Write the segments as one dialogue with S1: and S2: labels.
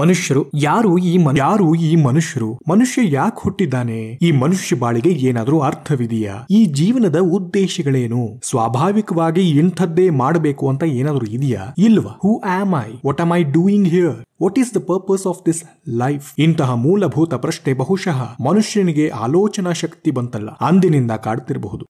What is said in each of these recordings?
S1: ಮನುಷ್ಯರು ಯಾರು ಈ ಯಾರು ಈ ಮನುಷ್ಯರು ಮನುಷ್ಯ ಯಾಕೆ ಹುಟ್ಟಿದ್ದಾನೆ ಈ ಮನುಷ್ಯ ಬಾಳಿಗೆ ಏನಾದರೂ ಅರ್ಥವಿದೆಯಾ ಈ ಜೀವನದ ಉದ್ದೇಶಗಳೇನು ಸ್ವಾಭಾವಿಕವಾಗಿ ಇಂಥದ್ದೇ ಮಾಡಬೇಕು ಅಂತ ಏನಾದರೂ ಇದೆಯಾ ಇಲ್ವಾ who am I what am I doing here what is the purpose of this life ಇಂತಹ ಮೂಲಭೂತ ಪ್ರಶ್ನೆ ಬಹುಶಃ ಮನುಷ್ಯನಿಗೆ ಆಲೋಚನಾ ಶಕ್ತಿ ಬಂತಲ್ಲ ಅಂದಿನಿಂದ ಕಾಡ್ತಿರಬಹುದು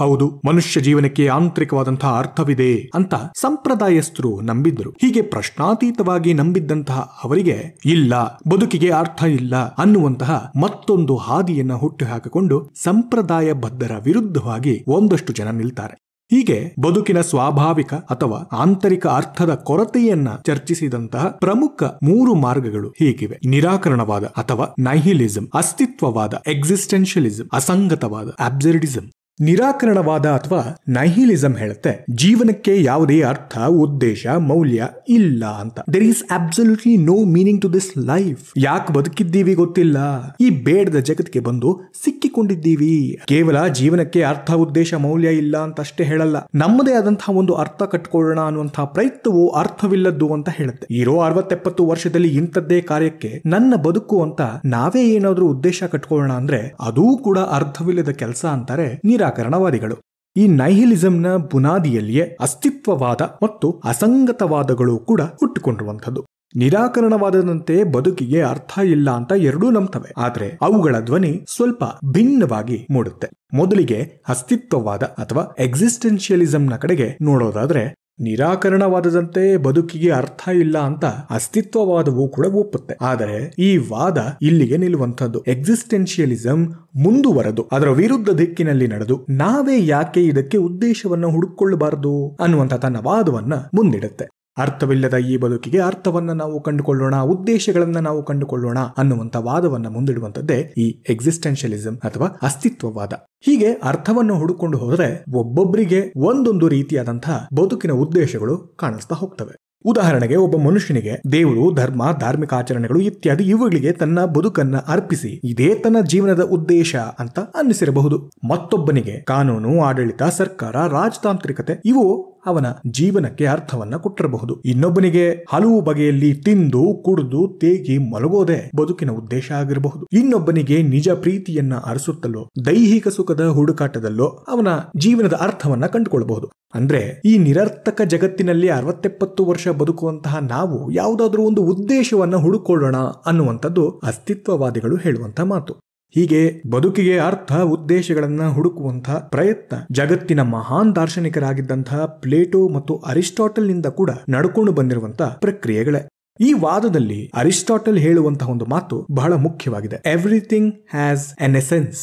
S1: ಹೌದು ಮನುಷ್ಯ ಜೀವನಕ್ಕೆ ಆಂತರಿಕವಾದಂತಹ ಅರ್ಥವಿದೆ ಅಂತ ಸಂಪ್ರದಾಯಸ್ಥರು ನಂಬಿದ್ರು ಹೀಗೆ ಪ್ರಶ್ನಾತೀತವಾಗಿ ನಂಬಿದ್ದಂತಹ ಅವರಿಗೆ ಇಲ್ಲ ಬದುಕಿಗೆ ಅರ್ಥ ಇಲ್ಲ ಅನ್ನುವಂತಹ ಮತ್ತೊಂದು ಹಾದಿಯನ್ನ ಹುಟ್ಟು ಹಾಕಿಕೊಂಡು ಸಂಪ್ರದಾಯ ಬದ್ಧರ ವಿರುದ್ಧವಾಗಿ ಒಂದಷ್ಟು ಜನ ನಿಲ್ತಾರೆ ಹೀಗೆ ಬದುಕಿನ ಸ್ವಾಭಾವಿಕ ಅಥವಾ ಆಂತರಿಕ ಅರ್ಥದ ಕೊರತೆಯನ್ನ ಚರ್ಚಿಸಿದಂತಹ ಪ್ರಮುಖ ಮೂರು ಮಾರ್ಗಗಳು ಹೀಗಿವೆ ನಿರಾಕರಣವಾದ ಅಥವಾ ನೈಹಿಲಿಸಂ ಅಸ್ತಿತ್ವವಾದ ಎಕ್ಸಿಸ್ಟೆನ್ಷಿಯಲಿಸಂ ಅಸಂಗತವಾದ ಅಬ್ಸರ್ಡಿಸಂ ನಿರಾಕರಣವಾದ ಅಥವಾ ನೈಹಿಲಿಸಂ ಹೇಳುತ್ತೆ ಜೀವನಕ್ಕೆ ಯಾವುದೇ ಅರ್ಥ ಉದ್ದೇಶ ಮೌಲ್ಯ ಇಲ್ಲ ಅಂತ there is absolutely no meaning to this life ಯಾಕೆ ಬದುಕಿದ್ದೀವಿ ಗೊತ್ತಿಲ್ಲ ಈ ಬೇಡದ ಜಗತ್ತಿಗೆ ಬಂದು ಸಿಕ್ಕಿಕೊಂಡಿದ್ದೀವಿ ಕೇವಲ ಜೀವನಕ್ಕೆ ಅರ್ಥ ಉದ್ದೇಶ ಮೌಲ್ಯ ಇಲ್ಲ ಅಂತ ಅಷ್ಟೇ ಹೇಳಲ್ಲ ನಮ್ಮದೇ ಆದಂತಹ ಒಂದು ಅರ್ಥ ಕಟ್ಕೊಳ್ಳೋಣ ಅನ್ನುವಂತಹ ಪ್ರಯತ್ನವು ಅರ್ಥವಿಲ್ಲದ್ದು ಅಂತ ಹೇಳುತ್ತೆ ಇರೋ ಅರವತ್ತೆಪ್ಪತ್ತು ವರ್ಷದಲ್ಲಿ ಇಂಥದ್ದೇ ಕಾರ್ಯಕ್ಕೆ ನನ್ನ ಬದುಕು ಅಂತ ನಾವೇ ಏನಾದ್ರೂ ಉದ್ದೇಶ ಕಟ್ಕೊಳ್ಳೋಣ ಅಂದ್ರೆ ಅದೂ ಕೂಡ ಅರ್ಥವಿಲ್ಲದ ಕೆಲಸ ಅಂತಾರೆ ನಿರಾ ನಿರಾಕರಣವಾದಿಗಳು ಈ ನೈಹಿಲಿಸಂನ ಬುನಾದಿಯಲ್ಲಿಯೇ ಅಸ್ತಿತ್ವವಾದ ಮತ್ತು ಅಸಂಗತವಾದಗಳು ಕೂಡ ಹುಟ್ಟುಕೊಂಡಿರುವಂಥದ್ದು ನಿರಾಕರಣವಾದದಂತೆ ಬದುಕಿಗೆ ಅರ್ಥ ಇಲ್ಲ ಅಂತ ಎರಡೂ ನಂಬ್ತವೆ ಆದರೆ ಅವುಗಳ ಧ್ವನಿ ಸ್ವಲ್ಪ ಭಿನ್ನವಾಗಿ ಮೂಡುತ್ತೆ ಮೊದಲಿಗೆ ಅಸ್ತಿತ್ವವಾದ ಅಥವಾ ಎಕ್ಸಿಸ್ಟೆನ್ಷಿಯಲಿಸಂನ ಕಡೆಗೆ ನೋಡೋದಾದ್ರೆ ನಿರಾಕರಣವಾದದಂತೆ ಬದುಕಿಗೆ ಅರ್ಥ ಇಲ್ಲ ಅಂತ ಅಸ್ತಿತ್ವವಾದವು ಕೂಡ ಒಪ್ಪುತ್ತೆ ಆದರೆ ಈ ವಾದ ಇಲ್ಲಿಗೆ ನಿಲ್ಲುವಂಥದ್ದು ಎಕ್ಸಿಸ್ಟೆನ್ಷಿಯಲಿಸಂ ಮುಂದುವರೆದು ಅದರ ವಿರುದ್ಧ ದಿಕ್ಕಿನಲ್ಲಿ ನಡೆದು ನಾವೇ ಯಾಕೆ ಇದಕ್ಕೆ ಉದ್ದೇಶವನ್ನು ಹುಡುಕೊಳ್ಳಬಾರದು ಅನ್ನುವಂಥ ತನ್ನ ವಾದವನ್ನ ಮುಂದಿಡುತ್ತೆ ಅರ್ಥವಿಲ್ಲದ ಈ ಬದುಕಿಗೆ ಅರ್ಥವನ್ನು ನಾವು ಕಂಡುಕೊಳ್ಳೋಣ ಉದ್ದೇಶಗಳನ್ನು ನಾವು ಕಂಡುಕೊಳ್ಳೋಣ ಅನ್ನುವಂಥ ವಾದವನ್ನು ಮುಂದಿಡುವಂಥದ್ದೇ ಈ ಎಕ್ಸಿಸ್ಟೆನ್ಷಿಯಲಿಸಂ ಅಥವಾ ಅಸ್ತಿತ್ವವಾದ ಹೀಗೆ ಅರ್ಥವನ್ನು ಹುಡುಕೊಂಡು ಹೋದರೆ ಒಬ್ಬೊಬ್ಬರಿಗೆ ಒಂದೊಂದು ರೀತಿಯಾದಂತಹ ಬದುಕಿನ ಉದ್ದೇಶಗಳು ಕಾಣಿಸ್ತಾ ಹೋಗ್ತವೆ ಉದಾಹರಣೆಗೆ ಒಬ್ಬ ಮನುಷ್ಯನಿಗೆ ದೇವರು ಧರ್ಮ ಧಾರ್ಮಿಕ ಆಚರಣೆಗಳು ಇತ್ಯಾದಿ ಇವುಗಳಿಗೆ ತನ್ನ ಬದುಕನ್ನ ಅರ್ಪಿಸಿ ಇದೇ ತನ್ನ ಜೀವನದ ಉದ್ದೇಶ ಅಂತ ಅನ್ನಿಸಿರಬಹುದು ಮತ್ತೊಬ್ಬನಿಗೆ ಕಾನೂನು ಆಡಳಿತ ಸರ್ಕಾರ ರಾಜತಾಂತ್ರಿಕತೆ ಇವು ಅವನ ಜೀವನಕ್ಕೆ ಅರ್ಥವನ್ನ ಕೊಟ್ಟಿರಬಹುದು ಇನ್ನೊಬ್ಬನಿಗೆ ಹಲವು ಬಗೆಯಲ್ಲಿ ತಿಂದು ಕುಡಿದು ತೇಗಿ ಮಲಗೋದೆ ಬದುಕಿನ ಉದ್ದೇಶ ಆಗಿರಬಹುದು ಇನ್ನೊಬ್ಬನಿಗೆ ನಿಜ ಪ್ರೀತಿಯನ್ನ ಅರಸುತ್ತಲೋ ದೈಹಿಕ ಸುಖದ ಹುಡುಕಾಟದಲ್ಲೋ ಅವನ ಜೀವನದ ಅರ್ಥವನ್ನ ಕಂಡುಕೊಳ್ಳಬಹುದು ಅಂದ್ರೆ ಈ ನಿರರ್ಥಕ ಜಗತ್ತಿನಲ್ಲಿ ಅರವತ್ತೆಪ್ಪತ್ತು ವರ್ಷ ಬದುಕುವಂತಹ ನಾವು ಯಾವುದಾದ್ರೂ ಒಂದು ಉದ್ದೇಶವನ್ನ ಹುಡುಕೊಳ್ಳೋಣ ಅನ್ನುವಂಥದ್ದು ಅಸ್ತಿತ್ವವಾದಿಗಳು ಹೇಳುವಂತಹ ಮಾತು ಹೀಗೆ ಬದುಕಿಗೆ ಅರ್ಥ ಉದ್ದೇಶಗಳನ್ನು ಹುಡುಕುವಂತಹ ಪ್ರಯತ್ನ ಜಗತ್ತಿನ ಮಹಾನ್ ದಾರ್ಶನಿಕರಾಗಿದ್ದಂತಹ ಪ್ಲೇಟೋ ಮತ್ತು ಅರಿಸ್ಟಾಟಲ್ನಿಂದ ಕೂಡ ನಡ್ಕೊಂಡು ಬಂದಿರುವಂತಹ ಪ್ರಕ್ರಿಯೆಗಳೇ ಈ ವಾದದಲ್ಲಿ ಅರಿಸ್ಟಾಟಲ್ ಹೇಳುವಂತಹ ಒಂದು ಮಾತು ಬಹಳ ಮುಖ್ಯವಾಗಿದೆ ಎವ್ರಿಥಿಂಗ್ ಹ್ಯಾಸ್ ಎನ್ ಎಸೆನ್ಸ್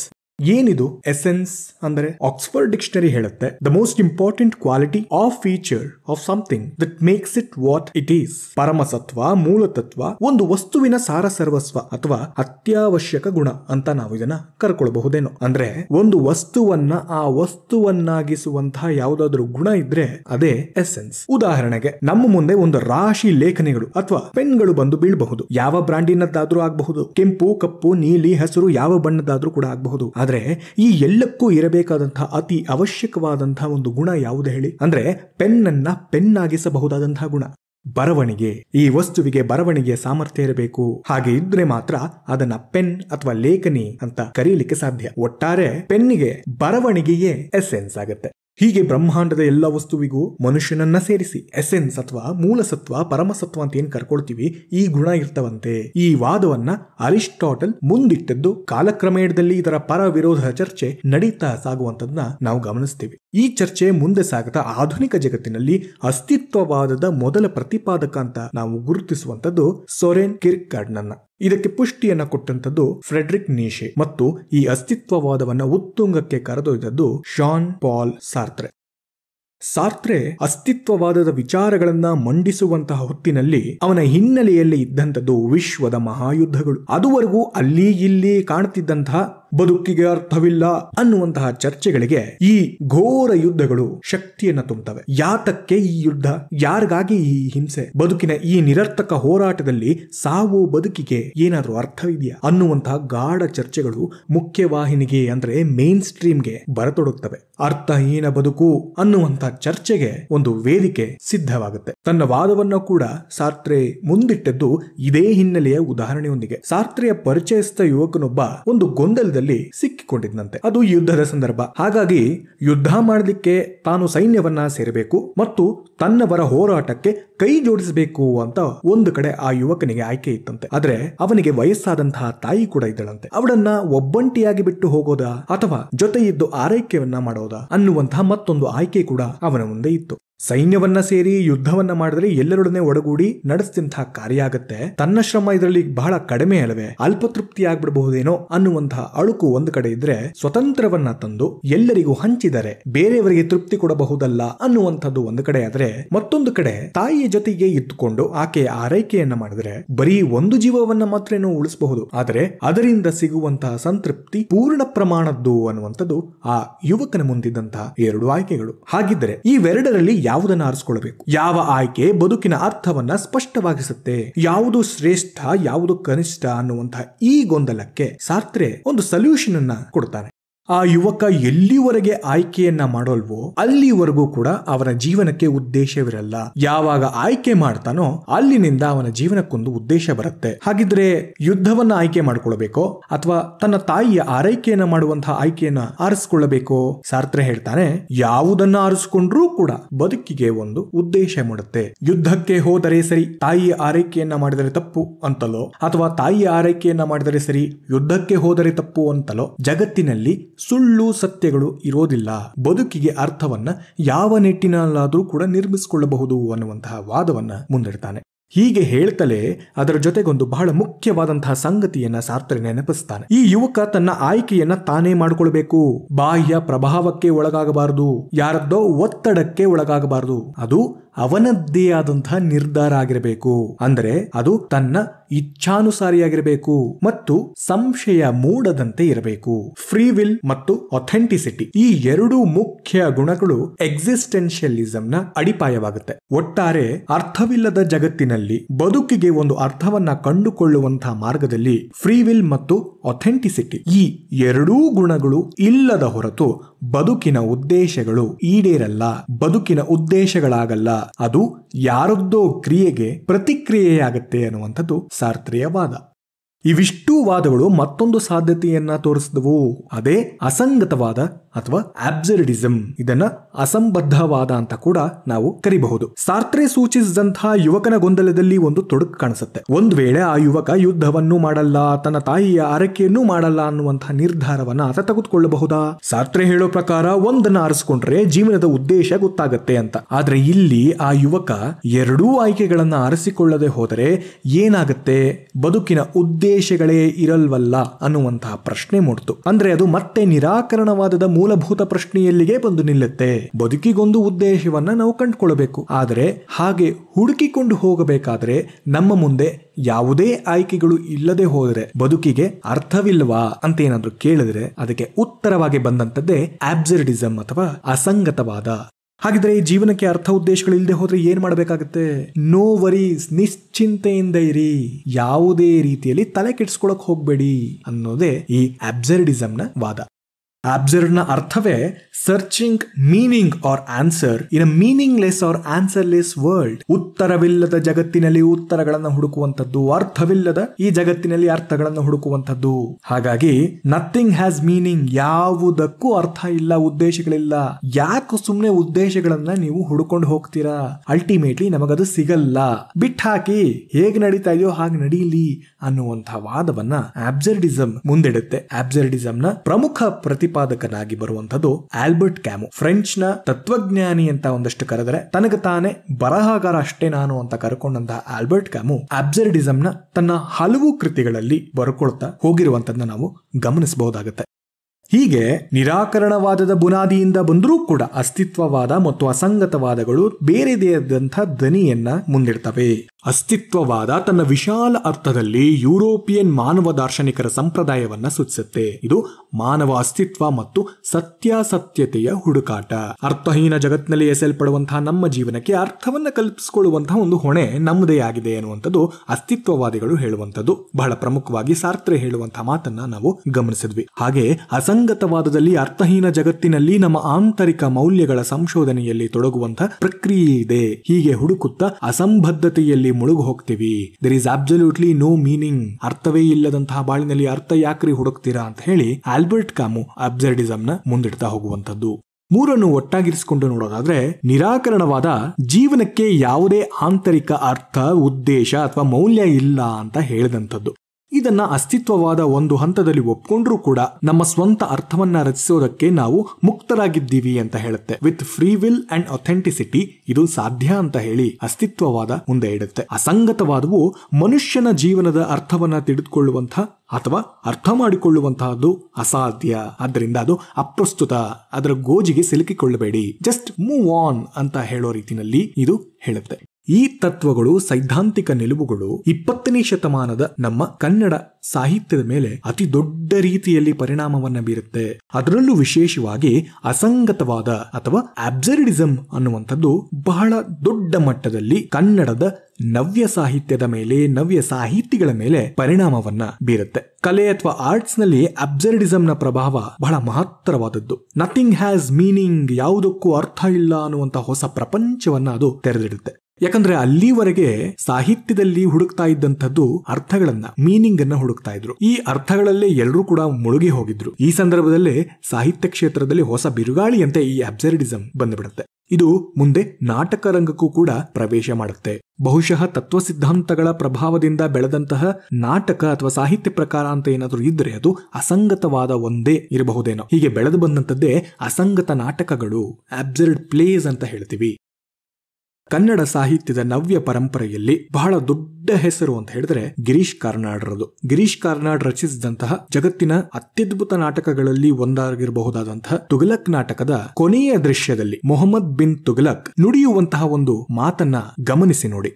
S1: ಏನಿದು ಎಸೆನ್ಸ್ ಅಂದ್ರೆ ಆಕ್ಸ್ಫರ್ಡ್ ಡಿಕ್ಷನರಿ ಹೇಳುತ್ತೆ the most important quality of feature of something that makes it what it is ಪರಮಸತ್ವ ಮೂಲತತ್ವ ಒಂದು ವಸ್ತುವಿನ ಸಾರ ಸರ್ವಸ್ವ ಅಥವಾ ಅತ್ಯಾವಶ್ಯಕ ಗುಣ ಅಂತ ನಾವು ಇದನ್ನ ಕರ್ಕೊಳ್ಬಹುದೇನೋ ಅಂದ್ರೆ ಒಂದು ವಸ್ತುವನ್ನ ಆ ವಸ್ತುವನ್ನಾಗಿಸುವಂತಹ ಯಾವುದಾದ್ರೂ ಗುಣ ಇದ್ರೆ ಅದೇ ಎಸೆನ್ಸ್ ಉದಾಹರಣೆಗೆ ನಮ್ಮ ಮುಂದೆ ಒಂದು ರಾಶಿ ಲೇಖನಿಗಳು ಅಥವಾ ಪೆನ್ಗಳು ಬಂದು ಬೀಳಬಹುದು ಯಾವ ಬ್ರಾಂಡಿನದ್ದಾದ್ರೂ ಆಗಬಹುದು ಕೆಂಪು ಕಪ್ಪು ನೀಲಿ ಹಸಿರು ಯಾವ ಬಣ್ಣದಾದ್ರೂ ಕೂಡ ಆಗಬಹುದು ಆದರೆ ಈ ಎಲ್ಲಕ್ಕೂ ಇರಬೇಕಾದಂತಹ ಅತಿ ಅವಶ್ಯಕವಾದಂತಹ ಒಂದು ಗುಣ ಯಾವುದು ಹೇಳಿ ಅಂದರೆ ಪೆನ್ನನ್ನು ಪೆನ್ನಾಗಿಸಬಹುದಾದಂತಹ ಗುಣ ಬರವಣಿಗೆ ಈ ವಸ್ತುವಿಗೆ ಬರವಣಿಗೆ ಸಾಮರ್ಥ್ಯ ಇರಬೇಕು ಹಾಗೆ ಇದ್ರೆ ಮಾತ್ರ ಅದನ್ನ ಪೆನ್ ಅಥವಾ ಲೇಖನಿ ಅಂತ ಕರೀಲಿಕ್ಕೆ ಸಾಧ್ಯ ಒಟ್ಟಾರೆ ಪೆನ್ನಿಗೆ ಬರವಣಿಗೆಯೇ ಎಸೆನ್ಸ್ ಆಗುತ್ತೆ ಹೀಗೆ ಬ್ರಹ್ಮಾಂಡದ ಎಲ್ಲ ವಸ್ತುವಿಗೂ ಮನುಷ್ಯನನ್ನ ಸೇರಿಸಿ ಎಸೆನ್ಸ್ ಅಥವಾ ಮೂಲಸತ್ವ ಪರಮಸತ್ವ ಅಂತ ಏನ್ ಕರ್ಕೊಳ್ತೀವಿ ಈ ಗುಣ ಇರ್ತವಂತೆ ಈ ವಾದವನ್ನ ಅರಿಸ್ಟಾಟಲ್ ಮುಂದಿಟ್ಟದ್ದು ಕಾಲಕ್ರಮೇಣದಲ್ಲಿ ಇದರ ಪರ ವಿರೋಧ ಚರ್ಚೆ ನಡೀತಾ ಸಾಗುವಂತದ್ನ ನಾವು ಗಮನಿಸ್ತೀವಿ ಈ ಚರ್ಚೆ ಮುಂದೆ ಸಾಗದ ಆಧುನಿಕ ಜಗತ್ತಿನಲ್ಲಿ ಅಸ್ತಿತ್ವವಾದದ ಮೊದಲ ಪ್ರತಿಪಾದಕ ಅಂತ ನಾವು ಗುರುತಿಸುವಂತದ್ದು ಸೊರೆನ್ ಕಿರ್ಕ್ ಇದಕ್ಕೆ ಪುಷ್ಟಿಯನ್ನು ಕೊಟ್ಟಂತದ್ದು ಫ್ರೆಡ್ರಿಕ್ ನೀಶೆ ಮತ್ತು ಈ ಅಸ್ತಿತ್ವವಾದವನ್ನು ಉತ್ತುಂಗಕ್ಕೆ ಕರೆದೊಯ್ದದ್ದು ಶಾನ್ ಪಾಲ್ ಸಾರ್ತ್ರೆ ಸಾರ್ತ್ರೆ ಅಸ್ತಿತ್ವವಾದದ ವಿಚಾರಗಳನ್ನ ಮಂಡಿಸುವಂತಹ ಹೊತ್ತಿನಲ್ಲಿ ಅವನ ಹಿನ್ನೆಲೆಯಲ್ಲಿ ಇದ್ದಂಥದ್ದು ವಿಶ್ವದ ಮಹಾಯುದ್ಧಗಳು ಅದುವರೆಗೂ ಅಲ್ಲಿ ಇಲ್ಲಿ ಕಾಣುತ್ತಿದ್ದಂತಹ ಬದುಕಿಗೆ ಅರ್ಥವಿಲ್ಲ ಅನ್ನುವಂತಹ ಚರ್ಚೆಗಳಿಗೆ ಈ ಘೋರ ಯುದ್ಧಗಳು ಶಕ್ತಿಯನ್ನ ತುಂಬುತ್ತವೆ ಯಾತಕ್ಕೆ ಈ ಯುದ್ಧ ಯಾರಿಗಾಗಿ ಈ ಹಿಂಸೆ ಬದುಕಿನ ಈ ನಿರರ್ಥಕ ಹೋರಾಟದಲ್ಲಿ ಸಾವು ಬದುಕಿಗೆ ಏನಾದರೂ ಅರ್ಥವಿದೆಯಾ ಅನ್ನುವಂತಹ ಗಾಢ ಚರ್ಚೆಗಳು ಮುಖ್ಯವಾಹಿನಿಗೆ ಅಂದ್ರೆ ಮೇನ್ ಸ್ಟ್ರೀಮ್ಗೆ ಅರ್ಥ ಅರ್ಥಹೀನ ಬದುಕು ಅನ್ನುವಂತಹ ಚರ್ಚೆಗೆ ಒಂದು ವೇದಿಕೆ ಸಿದ್ಧವಾಗುತ್ತೆ ತನ್ನ ವಾದವನ್ನು ಕೂಡ ಸಾತ್ರೆ ಮುಂದಿಟ್ಟದ್ದು ಇದೇ ಹಿನ್ನೆಲೆಯ ಉದಾಹರಣೆಯೊಂದಿಗೆ ಸಾತ್ರೆಯ ಪರಿಚಯಸ್ಥ ಯುವಕನೊಬ್ಬ ಒಂದು ಗೊಂದಲದಲ್ಲಿ ಸಂಕಟದಲ್ಲಿ ಸಿಕ್ಕಿಕೊಂಡಿದ್ದಂತೆ ಅದು ಯುದ್ಧದ ಸಂದರ್ಭ ಹಾಗಾಗಿ ಯುದ್ಧ ಮಾಡಲಿಕ್ಕೆ ತಾನು ಸೈನ್ಯವನ್ನ ಸೇರಬೇಕು ಮತ್ತು ತನ್ನವರ ಹೋರಾಟಕ್ಕೆ ಕೈ ಜೋಡಿಸಬೇಕು ಅಂತ ಒಂದು ಕಡೆ ಆ ಯುವಕನಿಗೆ ಆಯ್ಕೆ ಇತ್ತಂತೆ ಆದ್ರೆ ಅವನಿಗೆ ವಯಸ್ಸಾದಂತಹ ತಾಯಿ ಕೂಡ ಇದ್ದಳಂತೆ ಅವಳನ್ನ ಒಬ್ಬಂಟಿಯಾಗಿ ಬಿಟ್ಟು ಹೋಗೋದಾ ಅಥವಾ ಜೊತೆ ಇದ್ದು ಆರೈಕೆಯನ್ನ ಮಾಡೋದಾ ಅನ್ನುವಂತಹ ಮತ್ತೊಂದು ಆಯ್ಕೆ ಕೂಡ ಅವನ ಮುಂದೆ ಇತ್ತು ಸೈನ್ಯವನ್ನ ಸೇರಿ ಯುದ್ಧವನ್ನ ಮಾಡಿದ್ರೆ ಎಲ್ಲರೊಡನೆ ಒಡಗೂಡಿ ನಡೆಸಿದಂತಹ ಕಾರ್ಯ ಆಗತ್ತೆ ತನ್ನ ಶ್ರಮ ಇದರಲ್ಲಿ ಬಹಳ ಕಡಿಮೆ ಅಲ್ಲವೇ ಅಲ್ಪತೃಪ್ತಿ ಆಗ್ಬಿಡಬಹುದೇನೋ ಅನ್ನುವಂತಹ ಅಳುಕು ಒಂದು ಕಡೆ ಇದ್ರೆ ಸ್ವತಂತ್ರವನ್ನ ತಂದು ಎಲ್ಲರಿಗೂ ಹಂಚಿದರೆ ಬೇರೆಯವರಿಗೆ ತೃಪ್ತಿ ಕೊಡಬಹುದಲ್ಲ ಅನ್ನುವಂಥದ್ದು ಒಂದು ಕಡೆ ಆದ್ರೆ ಮತ್ತೊಂದು ಕಡೆ ತಾಯಿಯ ಜೊತೆಗೆ ಇತ್ತುಕೊಂಡು ಆಕೆಯ ಆರೈಕೆಯನ್ನ ಮಾಡಿದ್ರೆ ಬರೀ ಒಂದು ಜೀವವನ್ನ ಮಾತ್ರ ಉಳಿಸಬಹುದು ಆದರೆ ಅದರಿಂದ ಸಿಗುವಂತಹ ಸಂತೃಪ್ತಿ ಪೂರ್ಣ ಪ್ರಮಾಣದ್ದು ಅನ್ನುವಂಥದ್ದು ಆ ಯುವಕನ ಮುಂದಿದ್ದಂತಹ ಎರಡು ಆಯ್ಕೆಗಳು ಹಾಗಿದ್ದರೆ ಇವೆರಡರಲ್ಲಿ ಯಾವುದನ್ನ ಆರಿಸಿಕೊಳ್ಳಬೇಕು ಯಾವ ಆಯ್ಕೆ ಬದುಕಿನ ಅರ್ಥವನ್ನ ಸ್ಪಷ್ಟವಾಗಿಸುತ್ತೆ ಯಾವುದು ಶ್ರೇಷ್ಠ ಯಾವುದು ಕನಿಷ್ಠ ಅನ್ನುವಂತಹ ಈ ಗೊಂದಲಕ್ಕೆ ಸಾತ್ರೆ ಒಂದು ಸೊಲ್ಯೂಷನ್ ಅನ್ನ ಕೊಡ್ತಾರೆ ಆ ಯುವಕ ಎಲ್ಲಿವರೆಗೆ ಆಯ್ಕೆಯನ್ನ ಮಾಡೋಲ್ವೋ ಅಲ್ಲಿವರೆಗೂ ಕೂಡ ಅವನ ಜೀವನಕ್ಕೆ ಉದ್ದೇಶವಿರಲ್ಲ ಯಾವಾಗ ಆಯ್ಕೆ ಮಾಡ್ತಾನೋ ಅಲ್ಲಿನಿಂದ ಅವನ ಜೀವನಕ್ಕೊಂದು ಉದ್ದೇಶ ಬರುತ್ತೆ ಹಾಗಿದ್ರೆ ಯುದ್ಧವನ್ನ ಆಯ್ಕೆ ಮಾಡ್ಕೊಳ್ಬೇಕೋ ಅಥವಾ ತನ್ನ ತಾಯಿಯ ಆರೈಕೆಯನ್ನ ಮಾಡುವಂತಹ ಆಯ್ಕೆಯನ್ನ ಆರಿಸ್ಕೊಳ್ಳಬೇಕೋ ಸಾರ್ತ್ರ ಹೇಳ್ತಾನೆ ಯಾವುದನ್ನ ಆರಿಸಿಕೊಂಡ್ರೂ ಕೂಡ ಬದುಕಿಗೆ ಒಂದು ಉದ್ದೇಶ ಮಾಡುತ್ತೆ ಯುದ್ಧಕ್ಕೆ ಹೋದರೆ ಸರಿ ತಾಯಿಯ ಆರೈಕೆಯನ್ನ ಮಾಡಿದರೆ ತಪ್ಪು ಅಂತಲೋ ಅಥವಾ ತಾಯಿಯ ಆರೈಕೆಯನ್ನ ಮಾಡಿದರೆ ಸರಿ ಯುದ್ಧಕ್ಕೆ ಹೋದರೆ ತಪ್ಪು ಅಂತಲೋ ಜಗತ್ತಿನಲ್ಲಿ ಸುಳ್ಳು ಸತ್ಯಗಳು ಇರೋದಿಲ್ಲ ಬದುಕಿಗೆ ಅರ್ಥವನ್ನ ಯಾವ ನಿಟ್ಟಿನಲ್ಲಾದರೂ ಕೂಡ ನಿರ್ಮಿಸಿಕೊಳ್ಳಬಹುದು ಅನ್ನುವಂತಹ ವಾದವನ್ನ ಮುಂದಿಡ್ತಾನೆ ಹೀಗೆ ಹೇಳ್ತಲೇ ಅದರ ಜೊತೆಗೊಂದು ಬಹಳ ಮುಖ್ಯವಾದಂತಹ ಸಂಗತಿಯನ್ನ ಸಾರ್ಥರಿ ನೆನಪಿಸ್ತಾನೆ ಈ ಯುವಕ ತನ್ನ ಆಯ್ಕೆಯನ್ನ ತಾನೇ ಮಾಡಿಕೊಳ್ಬೇಕು ಬಾಹ್ಯ ಪ್ರಭಾವಕ್ಕೆ ಒಳಗಾಗಬಾರದು ಯಾರದ್ದೋ ಒತ್ತಡಕ್ಕೆ ಒಳಗಾಗಬಾರದು ಅದು ಅವನದ್ದೇ ಆದಂತಹ ನಿರ್ಧಾರ ಆಗಿರಬೇಕು ಅಂದರೆ ಅದು ತನ್ನ ಇಚ್ಛಾನುಸಾರಿಯಾಗಿರಬೇಕು ಮತ್ತು ಸಂಶಯ ಮೂಡದಂತೆ ಇರಬೇಕು ಫ್ರೀ ವಿಲ್ ಮತ್ತು ಅಥೆಂಟಿಸಿಟಿ ಈ ಎರಡು ಮುಖ್ಯ ಗುಣಗಳು ಎಕ್ಸಿಸ್ಟೆನ್ಷಿಯಲಿಸಂನ ಅಡಿಪಾಯವಾಗುತ್ತೆ ಒಟ್ಟಾರೆ ಅರ್ಥವಿಲ್ಲದ ಜಗತ್ತಿನಲ್ಲಿ ಬದುಕಿಗೆ ಒಂದು ಅರ್ಥವನ್ನ ಕಂಡುಕೊಳ್ಳುವಂತಹ ಮಾರ್ಗದಲ್ಲಿ ಫ್ರೀ ವಿಲ್ ಮತ್ತು ಅಥೆಂಟಿಸಿಟಿ ಈ ಎರಡೂ ಗುಣಗಳು ಇಲ್ಲದ ಹೊರತು ಬದುಕಿನ ಉದ್ದೇಶಗಳು ಈಡೇರಲ್ಲ ಬದುಕಿನ ಉದ್ದೇಶಗಳಾಗಲ್ಲ ಅದು ಯಾರದ್ದೋ ಕ್ರಿಯೆಗೆ ಪ್ರತಿಕ್ರಿಯೆಯಾಗುತ್ತೆ ಅನ್ನುವಂಥದ್ದು s-ar da. ಇವಿಷ್ಟೂ ವಾದಗಳು ಮತ್ತೊಂದು ಸಾಧ್ಯತೆಯನ್ನ ತೋರಿಸಿದವು ಅದೇ ಅಸಂಗತವಾದ ಅಥವಾ ಆಬ್ಸರ್ಡಿಸಂ ಇದನ್ನ ಅಸಂಬದ್ಧವಾದ ಅಂತ ಕೂಡ ನಾವು ಕರಿಬಹುದು ಸಾರ್ತ್ರೆ ಸೂಚಿಸಿದಂತಹ ಯುವಕನ ಗೊಂದಲದಲ್ಲಿ ಒಂದು ತೊಡಕು ಕಾಣಿಸುತ್ತೆ ಒಂದು ವೇಳೆ ಆ ಯುವಕ ಯುದ್ಧವನ್ನು ಮಾಡಲ್ಲ ತನ್ನ ತಾಯಿಯ ಆರೈಕೆಯನ್ನು ಮಾಡಲ್ಲ ಅನ್ನುವಂತಹ ನಿರ್ಧಾರವನ್ನ ಆತ ತೆಗೆದುಕೊಳ್ಳಬಹುದಾ ಸಾರ್ತ್ರೆ ಹೇಳೋ ಪ್ರಕಾರ ಒಂದನ್ನ ಆರಿಸಿಕೊಂಡ್ರೆ ಜೀವನದ ಉದ್ದೇಶ ಗೊತ್ತಾಗತ್ತೆ ಅಂತ ಆದ್ರೆ ಇಲ್ಲಿ ಆ ಯುವಕ ಎರಡೂ ಆಯ್ಕೆಗಳನ್ನ ಆರಿಸಿಕೊಳ್ಳದೆ ಹೋದರೆ ಏನಾಗುತ್ತೆ ಬದುಕಿನ ಉದ್ದೇಶ ವಿಶೇಷಗಳೇ ಇರಲ್ವಲ್ಲ ಅನ್ನುವಂತಹ ಪ್ರಶ್ನೆ ಮೂಡ್ತು ಅಂದ್ರೆ ಅದು ಮತ್ತೆ ನಿರಾಕರಣವಾದದ ಮೂಲಭೂತ ಪ್ರಶ್ನೆಯಲ್ಲಿಗೆ ಬಂದು ನಿಲ್ಲುತ್ತೆ ಬದುಕಿಗೊಂದು ಉದ್ದೇಶವನ್ನ ನಾವು ಕಂಡುಕೊಳ್ಳಬೇಕು ಆದರೆ ಹಾಗೆ ಹುಡುಕಿಕೊಂಡು ಹೋಗಬೇಕಾದ್ರೆ ನಮ್ಮ ಮುಂದೆ ಯಾವುದೇ ಆಯ್ಕೆಗಳು ಇಲ್ಲದೆ ಹೋದರೆ ಬದುಕಿಗೆ ಅರ್ಥವಿಲ್ವಾ ಅಂತ ಏನಾದ್ರೂ ಕೇಳಿದ್ರೆ ಅದಕ್ಕೆ ಉತ್ತರವಾಗಿ ಬಂದಂತದ್ದೇ ಆಬ್ಸರ್ಡಿಸಂ ಅಥವಾ ಅಸಂಗತವಾದ ಹಾಗಿದ್ರೆ ಈ ಜೀವನಕ್ಕೆ ಅರ್ಥ ಉದ್ದೇಶಗಳಿಲ್ಲದೆ ಹೋದ್ರೆ ಏನ್ ಮಾಡಬೇಕಾಗುತ್ತೆ ನೋ ವರೀಸ್ ನಿಶ್ಚಿಂತೆಯಿಂದ ಇರಿ ಯಾವುದೇ ರೀತಿಯಲ್ಲಿ ತಲೆ ಹೋಗಬೇಡಿ ಹೋಗ್ಬೇಡಿ ಅನ್ನೋದೇ ಈ ಅಬ್ಸರ್ಡಿಸಮ್ ವಾದ ನ ಅರ್ಥವೇ searching meaning or answer in a meaningless or answerless world ಉತ್ತರವಿಲ್ಲದ ಜಗತ್ತಿನಲ್ಲಿ ಉತ್ತರಗಳನ್ನು ಹುಡುಕುವಂಥದ್ದು ಅರ್ಥವಿಲ್ಲದ ಈ ಜಗತ್ತಿನಲ್ಲಿ ಅರ್ಥಗಳನ್ನು ಹುಡುಕುವಂಥದ್ದು ಹಾಗಾಗಿ ನಥಿಂಗ್ ಹ್ಯಾಸ್ ಮೀನಿಂಗ್ ಯಾವುದಕ್ಕೂ ಅರ್ಥ ಇಲ್ಲ ಉದ್ದೇಶಗಳಿಲ್ಲ ಯಾಕೆ ಸುಮ್ಮನೆ ಉದ್ದೇಶಗಳನ್ನ ನೀವು ಹುಡುಕೊಂಡು ಹೋಗ್ತೀರಾ ಅಲ್ಟಿಮೇಟ್ಲಿ ನಮಗದು ಸಿಗಲ್ಲ ಬಿಟ್ ಹಾಕಿ ಹೇಗ್ ನಡೀತಾ ಇದೆಯೋ ಹಾಗೆ ನಡೀಲಿ ಅನ್ನುವಂತಹ ವಾದವನ್ನ ಆಬ್ಸರ್ಡಿಸಮ್ ಮುಂದಿಡುತ್ತೆ ನ ಪ್ರಮುಖ ಪ್ರತಿ ಪ್ರತಿಪಾದಕನಾಗಿ ಬರುವಂತದ್ದು ಆಲ್ಬರ್ಟ್ ಕ್ಯಾಮು ಫ್ರೆಂಚ್ ನ ತತ್ವಜ್ಞಾನಿ ಅಂತ ಒಂದಷ್ಟು ಕರೆದರೆ ತನಗೆ ತಾನೇ ಬರಹಗಾರ ಅಷ್ಟೇ ನಾನು ಅಂತ ಕರ್ಕೊಂಡಂತಹ ಆಲ್ಬರ್ಟ್ ಕ್ಯಾಮು ಅಬ್ಸರ್ಡಿಸಮ್ ನ ತನ್ನ ಹಲವು ಕೃತಿಗಳಲ್ಲಿ ಬರ್ಕೊಳ್ತಾ ಹೋಗಿರುವಂತದನ್ನ ನಾವು ಗಮನಿಸಬಹುದಾಗುತ್ತೆ ಹೀಗೆ ನಿರಾಕರಣವಾದದ ಬುನಾದಿಯಿಂದ ಬಂದರೂ ಕೂಡ ಅಸ್ತಿತ್ವವಾದ ಮತ್ತು ಅಸಂಗತವಾದಗಳು ಬೇರೆದೇ ಆದಂಥ ಧ್ವನಿಯನ್ನ ಮುಂದಿಡ್ತವೆ ಅಸ್ತಿತ್ವವಾದ ತನ್ನ ವಿಶಾಲ ಅರ್ಥದಲ್ಲಿ ಯುರೋಪಿಯನ್ ಮಾನವ ದಾರ್ಶನಿಕರ ಸಂಪ್ರದಾಯವನ್ನ ಸೂಚಿಸುತ್ತೆ ಇದು ಮಾನವ ಅಸ್ತಿತ್ವ ಮತ್ತು ಸತ್ಯಾಸತ್ಯತೆಯ ಹುಡುಕಾಟ ಅರ್ಥಹೀನ ಜಗತ್ತಿನಲ್ಲಿ ಎಸೆಯಲ್ಪಡುವಂತಹ ನಮ್ಮ ಜೀವನಕ್ಕೆ ಅರ್ಥವನ್ನ ಕಲ್ಪಿಸಿಕೊಳ್ಳುವಂತಹ ಒಂದು ಹೊಣೆ ನಮ್ಮದೇ ಆಗಿದೆ ಎನ್ನುವಂಥದ್ದು ಅಸ್ತಿತ್ವವಾದಿಗಳು ಹೇಳುವಂಥದ್ದು ಬಹಳ ಪ್ರಮುಖವಾಗಿ ಸಾರ್ತ್ರೆ ಹೇಳುವಂತಹ ಮಾತನ್ನ ನಾವು ಗಮನಿಸಿದ್ವಿ ಹಾಗೆ ಅಸಂಗತವಾದದಲ್ಲಿ ಅರ್ಥಹೀನ ಜಗತ್ತಿನಲ್ಲಿ ನಮ್ಮ ಆಂತರಿಕ ಮೌಲ್ಯಗಳ ಸಂಶೋಧನೆಯಲ್ಲಿ ತೊಡಗುವಂತಹ ಪ್ರಕ್ರಿಯೆ ಇದೆ ಹೀಗೆ ಹುಡುಕುತ್ತಾ ಅಸಂಬದ್ಧತೆಯಲ್ಲಿ ಮುಳುಗು ಹೋಗ್ತೀವಿ there is absolutely no meaning ಅರ್ಥವೇ ಇಲ್ಲದಂತಹ ಬಾಳಿನಲ್ಲಿ ಅರ್ಥ ಯಾಕ್ರಿ ಹುಡುಕ್ತೀರಾ ಅಂತ ಹೇಳಿ ಆಲ್ಬರ್ಟ್ ಕಾಮು ಅಬ್ಸರ್ಡಿಸಮ್ ನ ಮುಂದಿಡ್ತಾ ಹೋಗುವಂತದ್ದು ಮೂರನ್ನು ಒಟ್ಟಾಗಿರಿಸಿಕೊಂಡು ನೋಡೋದಾದ್ರೆ ನಿರಾಕರಣವಾದ ಜೀವನಕ್ಕೆ ಯಾವುದೇ ಆಂತರಿಕ ಅರ್ಥ ಉದ್ದೇಶ ಅಥವಾ ಮೌಲ್ಯ ಇಲ್ಲ ಅಂತ ಹೇಳಿದಂಥದ್ದು ಇದನ್ನ ಅಸ್ತಿತ್ವವಾದ ಒಂದು ಹಂತದಲ್ಲಿ ಒಪ್ಕೊಂಡ್ರೂ ಕೂಡ ನಮ್ಮ ಸ್ವಂತ ಅರ್ಥವನ್ನ ರಚಿಸೋದಕ್ಕೆ ನಾವು ಮುಕ್ತರಾಗಿದ್ದೀವಿ ಅಂತ ಹೇಳುತ್ತೆ with free will and authenticity ಇದು ಸಾಧ್ಯ ಅಂತ ಹೇಳಿ ಅಸ್ತಿತ್ವವಾದ ಮುಂದೆ ಇಡುತ್ತೆ ಅಸಂಗತವಾದವು ಮನುಷ್ಯನ ಜೀವನದ ಅರ್ಥವನ್ನ ತಿಳಿದುಕೊಳ್ಳುವಂತಹ ಅಥವಾ ಅರ್ಥ ಮಾಡಿಕೊಳ್ಳುವಂತಹದ್ದು ಅಸಾಧ್ಯ ಆದ್ದರಿಂದ ಅದು ಅಪ್ರಸ್ತುತ ಅದರ ಗೋಜಿಗೆ ಸಿಲುಕಿಕೊಳ್ಳಬೇಡಿ ಜಸ್ಟ್ ಮೂವ್ ಆನ್ ಅಂತ ಹೇಳೋ ರೀತಿನಲ್ಲಿ ಇದು ಹೇಳುತ್ತೆ ಈ ತತ್ವಗಳು ಸೈದ್ಧಾಂತಿಕ ನಿಲುವುಗಳು ಇಪ್ಪತ್ತನೇ ಶತಮಾನದ ನಮ್ಮ ಕನ್ನಡ ಸಾಹಿತ್ಯದ ಮೇಲೆ ಅತಿ ದೊಡ್ಡ ರೀತಿಯಲ್ಲಿ ಪರಿಣಾಮವನ್ನು ಬೀರುತ್ತೆ ಅದರಲ್ಲೂ ವಿಶೇಷವಾಗಿ ಅಸಂಗತವಾದ ಅಥವಾ ಅಬ್ಸರ್ಡಿಸಂ ಅನ್ನುವಂಥದ್ದು ಬಹಳ ದೊಡ್ಡ ಮಟ್ಟದಲ್ಲಿ ಕನ್ನಡದ ನವ್ಯ ಸಾಹಿತ್ಯದ ಮೇಲೆ ನವ್ಯ ಸಾಹಿತಿಗಳ ಮೇಲೆ ಪರಿಣಾಮವನ್ನ ಬೀರುತ್ತೆ ಕಲೆ ಅಥವಾ ಆರ್ಟ್ಸ್ ನಲ್ಲಿ ಪ್ರಭಾವ ಬಹಳ ಮಹತ್ತರವಾದದ್ದು ನಥಿಂಗ್ ಹ್ಯಾಸ್ ಮೀನಿಂಗ್ ಯಾವುದಕ್ಕೂ ಅರ್ಥ ಇಲ್ಲ ಅನ್ನುವಂತಹ ಹೊಸ ಪ್ರಪಂಚವನ್ನ ಅದು ತೆರೆದಿಡುತ್ತೆ ಯಾಕಂದ್ರೆ ಅಲ್ಲಿವರೆಗೆ ಸಾಹಿತ್ಯದಲ್ಲಿ ಹುಡುಕ್ತಾ ಇದ್ದಂಥದ್ದು ಅರ್ಥಗಳನ್ನ ಮೀನಿಂಗ್ ಅನ್ನ ಹುಡುಕ್ತಾ ಇದ್ರು ಈ ಅರ್ಥಗಳಲ್ಲೇ ಎಲ್ಲರೂ ಕೂಡ ಮುಳುಗಿ ಹೋಗಿದ್ರು ಈ ಸಂದರ್ಭದಲ್ಲೇ ಸಾಹಿತ್ಯ ಕ್ಷೇತ್ರದಲ್ಲಿ ಹೊಸ ಬಿರುಗಾಳಿಯಂತೆ ಈ ಅಬ್ಸರ್ಡಿಸಂ ಬಂದ್ಬಿಡುತ್ತೆ ಇದು ಮುಂದೆ ನಾಟಕ ರಂಗಕ್ಕೂ ಕೂಡ ಪ್ರವೇಶ ಮಾಡುತ್ತೆ ಬಹುಶಃ ತತ್ವ ಸಿದ್ಧಾಂತಗಳ ಪ್ರಭಾವದಿಂದ ಬೆಳೆದಂತಹ ನಾಟಕ ಅಥವಾ ಸಾಹಿತ್ಯ ಪ್ರಕಾರ ಅಂತ ಏನಾದರೂ ಇದ್ರೆ ಅದು ಅಸಂಗತವಾದ ಒಂದೇ ಇರಬಹುದೇನೋ ಹೀಗೆ ಬೆಳೆದು ಬಂದಂಥದ್ದೇ ಅಸಂಗತ ನಾಟಕಗಳು ಅಬ್ಸರ್ಡ್ ಪ್ಲೇಸ್ ಅಂತ ಹೇಳ್ತೀವಿ ಕನ್ನಡ ಸಾಹಿತ್ಯದ ನವ್ಯ ಪರಂಪರೆಯಲ್ಲಿ ಬಹಳ ದೊಡ್ಡ ಹೆಸರು ಅಂತ ಹೇಳಿದ್ರೆ ಗಿರೀಶ್ ಕಾರ್ನಾಡ್ರದು ಗಿರೀಶ್ ಕಾರ್ನಾಡ್ ರಚಿಸಿದಂತಹ ಜಗತ್ತಿನ ಅತ್ಯದ್ಭುತ ನಾಟಕಗಳಲ್ಲಿ ಒಂದಾಗಿರಬಹುದಾದಂತಹ ತುಗಲಕ್ ನಾಟಕದ ಕೊನೆಯ ದೃಶ್ಯದಲ್ಲಿ ಮೊಹಮ್ಮದ್ ಬಿನ್ ತುಗಲಕ್ ನುಡಿಯುವಂತಹ ಒಂದು ಮಾತನ್ನ ಗಮನಿಸಿ ನೋಡಿ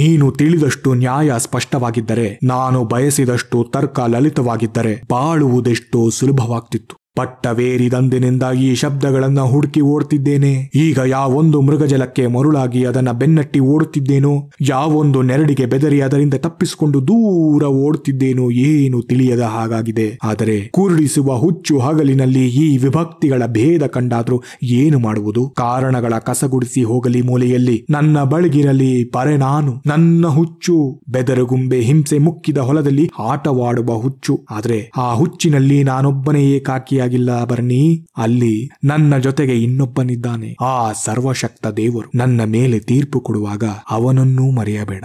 S1: ನೀನು ತಿಳಿದಷ್ಟು ನ್ಯಾಯ ಸ್ಪಷ್ಟವಾಗಿದ್ದರೆ ನಾನು ಬಯಸಿದಷ್ಟು ತರ್ಕ ಲಲಿತವಾಗಿದ್ದರೆ ಬಾಳುವುದೆಷ್ಟೋ ಸುಲಭವಾಗ್ತಿತ್ತು ಪಟ್ಟವೇರಿದಂದಿನಿಂದ ಈ ಶಬ್ದಗಳನ್ನ ಹುಡುಕಿ ಓಡ್ತಿದ್ದೇನೆ ಈಗ ಯಾವೊಂದು ಮೃಗಜಲಕ್ಕೆ ಮರುಳಾಗಿ ಅದನ್ನ ಬೆನ್ನಟ್ಟಿ ಓಡುತ್ತಿದ್ದೇನೋ ಯಾವೊಂದು ನೆರಡಿಗೆ ಬೆದರಿ ಅದರಿಂದ ತಪ್ಪಿಸಿಕೊಂಡು ದೂರ ಓಡುತ್ತಿದ್ದೇನೋ ಏನು ತಿಳಿಯದ ಹಾಗಾಗಿದೆ ಆದರೆ ಕುರುಡಿಸುವ ಹುಚ್ಚು ಹಗಲಿನಲ್ಲಿ ಈ ವಿಭಕ್ತಿಗಳ ಭೇದ ಕಂಡಾದ್ರೂ ಏನು ಮಾಡುವುದು ಕಾರಣಗಳ ಕಸಗುಡಿಸಿ ಹೋಗಲಿ ಮೂಲೆಯಲ್ಲಿ ನನ್ನ ಬಳಗಿರಲಿ ಪರೆ ನಾನು ನನ್ನ ಹುಚ್ಚು ಬೆದರುಗುಂಬೆ ಹಿಂಸೆ ಮುಕ್ಕಿದ ಹೊಲದಲ್ಲಿ ಆಟವಾಡುವ ಹುಚ್ಚು ಆದರೆ ಆ ಹುಚ್ಚಿನಲ್ಲಿ ನಾನೊಬ್ಬನೇ ಕಾಕಿಯ ಆಗಿಲ್ಲ ಬರ್ನಿ ಅಲ್ಲಿ ನನ್ನ ಜೊತೆಗೆ ಇನ್ನೊಬ್ಬನಿದ್ದಾನೆ ಆ ಸರ್ವಶಕ್ತ ದೇವರು ನನ್ನ ಮೇಲೆ ತೀರ್ಪು ಕೊಡುವಾಗ ಅವನನ್ನೂ ಮರೆಯಬೇಡ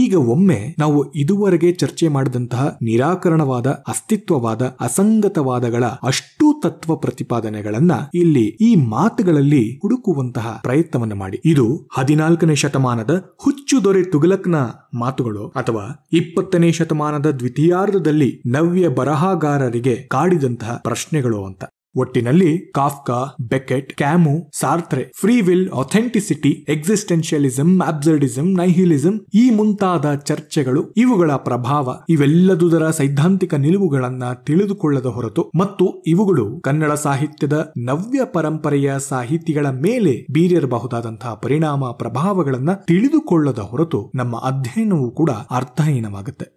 S1: ಈಗ ಒಮ್ಮೆ ನಾವು ಇದುವರೆಗೆ ಚರ್ಚೆ ಮಾಡಿದಂತಹ ನಿರಾಕರಣವಾದ ಅಸ್ತಿತ್ವವಾದ ಅಸಂಗತವಾದಗಳ ಅಷ್ಟು ತತ್ವ ಪ್ರತಿಪಾದನೆಗಳನ್ನ ಇಲ್ಲಿ ಈ ಮಾತುಗಳಲ್ಲಿ ಹುಡುಕುವಂತಹ ಪ್ರಯತ್ನವನ್ನು ಮಾಡಿ ಇದು ಹದಿನಾಲ್ಕನೇ ಶತಮಾನದ ಹುಚ್ಚು ದೊರೆ ತುಗಲಕ್ನ ಮಾತುಗಳು ಅಥವಾ ಇಪ್ಪತ್ತನೇ ಶತಮಾನದ ದ್ವಿತೀಯಾರ್ಧದಲ್ಲಿ ನವ್ಯ ಬರಹಗಾರರಿಗೆ ಕಾಡಿದಂತಹ ಪ್ರಶ್ನೆಗಳು ಅಂತ ಒಟ್ಟಿನಲ್ಲಿ Kafka Beckett Camus Sartre free will authenticity existentialism absurdism nihilism ಈ ಮುಂತಾದ ಚರ್ಚೆಗಳು ಇವುಗಳ ಪ್ರಭಾವ ಇವೆಲ್ಲದುದರ ಸೈದ್ಧಾಂತಿಕ ನಿಲುವುಗಳನ್ನ ತಿಳಿದುಕೊಳ್ಳದ ಹೊರತು ಮತ್ತು ಇವುಗಳು ಕನ್ನಡ ಸಾಹಿತ್ಯದ ನವ್ಯ ಪರಂಪರೆಯ ಸಾಹಿತಿಗಳ ಮೇಲೆ ಬೀರಿರಬಹುದಾದಂತಹ ಪರಿಣಾಮ ಪ್ರಭಾವಗಳನ್ನ ತಿಳಿದುಕೊಳ್ಳದ ಹೊರತು ನಮ್ಮ ಅಧ್ಯಯನವೂ ಕೂಡ ಅರ್ಥಹೀನವಾಗುತ್ತೆ